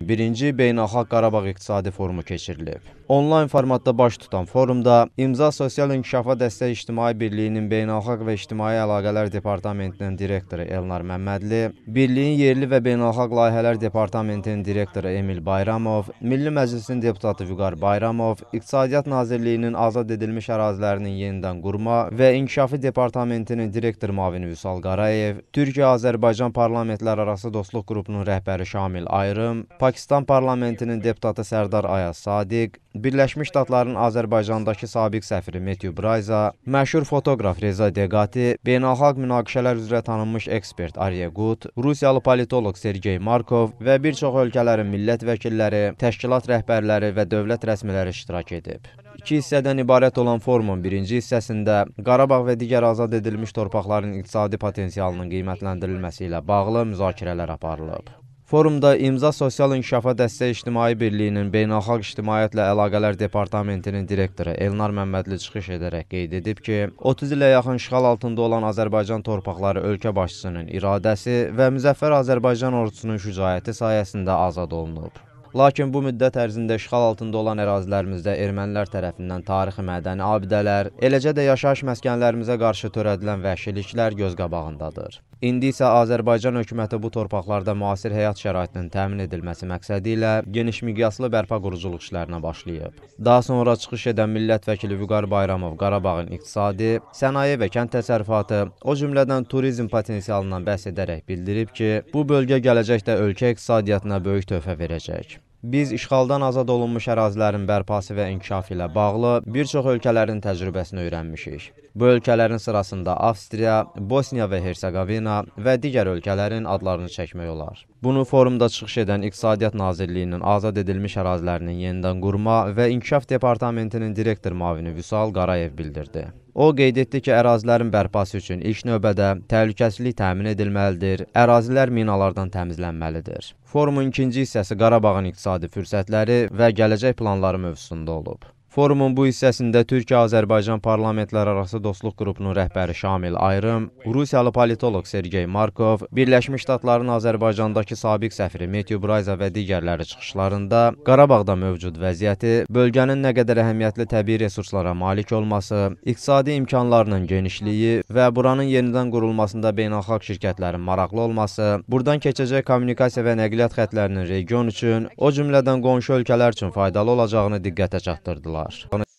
1-ci Beynəlxalq Qarabağ İqtisadi Forumu keçirilib. Onlayn formatda baş tutan forumda İmza Sosial İnkişafa Dəstək İctimai Birliyinin Beynəlxalq və İctimai Əlaqələr Departamentinin direktoru Elnar Məmmədli, Birliyin Yerli və Beynəlxalq Layihələr Departamentinin direktoru Emil Bayramov, Milli Məclisin deputatı Vüqar Bayramov, İqtisadiyyat Nazirliyinin azad edilmiş ərazilərinin yenidən qurma və İnkişafı Departamentinin direktor Mavini Vüsal Qarayev, Türkiyə-Azərbaycan parlamentlərarası Uluslararası Dostluq Qrupunun rəhbəri Şamil Ayrım, Pakistan parlamentinin deputatı Sərdar Ayaz Sadiq, Birləşmiş Ştatların Azərbaycandakı sabiq səfiri Matthew Brayza, məşhur fotoqraf Reza Deqati, beynəlxalq münaqişələr üzrə tanınmış ekspert Arye Gut, Rusiyalı politoloq Sergey Markov və bir çox ölkələrin millət vəkilləri, təşkilat rəhbərləri və dövlət rəsmiləri iştirak edib iki hissədən ibarət olan forumun birinci hissəsində Qarabağ və digər azad edilmiş torpaqların iqtisadi potensialının qiymətləndirilməsi ilə bağlı müzakirələr aparılıb. Forumda İmza Sosial İnkişafa Dəstək İctimai Birliyinin Beynəlxalq İctimaiyyətlə Əlaqələr Departamentinin direktoru Elnar Məmmədli çıxış edərək qeyd edib ki, 30 ilə yaxın işğal altında olan Azərbaycan torpaqları ölkə başçısının iradəsi və müzəffər Azərbaycan ordusunun şücaəti sayəsində azad olunub. Lakin bu müddət ərzində işğal altında olan ərazilərimizdə ermənilər tərəfindən tarixi mədəni abidələr, eləcə də yaşayış məskənlərimizə qarşı törədilən vəhşiliklər göz qabağındadır. İndi isə Azərbaycan hökuməti bu torpaqlarda müasir həyat şəraitinin təmin edilməsi məqsədi ilə geniş miqyaslı bərpa quruculuq işlərinə başlayıb. Daha sonra çıxış edən millət vəkili Vüqar Bayramov Qarabağın iqtisadi, sənaye və kənd təsərrüfatı, o cümlədən turizm potensialından bəhs edərək bildirib ki, bu bölgə gələcəkdə ölkə iqtisadiyyatına böyük töhfə verəcək. Biz işğaldan azad olunmuş ərazilərin bərpası və inkişafı ilə bağlı bir çox ölkələrin təcrübəsini öyrənmişik. Bu ölkələrin sırasında Avstriya, Bosniya və Herseqovina və digər ölkələrin adlarını çəkmək olar. Bunu forumda çıxış edən İqtisadiyyat Nazirliyinin azad edilmiş ərazilərinin yenidən qurma və İnkişaf Departamentinin direktor mavini Vüsal Qarayev bildirdi. O qeyd etdi ki, ərazilərin bərpası üçün ilk növbədə təhlükəsizlik təmin edilməlidir, ərazilər minalardan təmizlənməlidir. Forumun ikinci hissəsi Qarabağın iqtisadi fürsətləri və gələcək planları mövzusunda olub. Forumun bu hissəsində Türkiyə-Azərbaycan parlamentlərarası dostluq qrupunun rəhbəri Şamil Ayrım, Rusiyalı politoloq Sergey Markov, Birləşmiş Ştatların Azərbaycandakı sabiq səfiri Meteo Brayza və digərləri çıxışlarında Qarabağda mövcud vəziyyəti, bölgənin nə qədər əhəmiyyətli təbii resurslara malik olması, iqtisadi imkanlarının genişliyi və buranın yenidən qurulmasında beynəlxalq şirkətlərin maraqlı olması, buradan keçəcək kommunikasiya və nəqliyyat xətlərinin region üçün, o cümlədən qonşu ölkələr üçün faydalı olacağını diqqətə çatdırdılar. falar.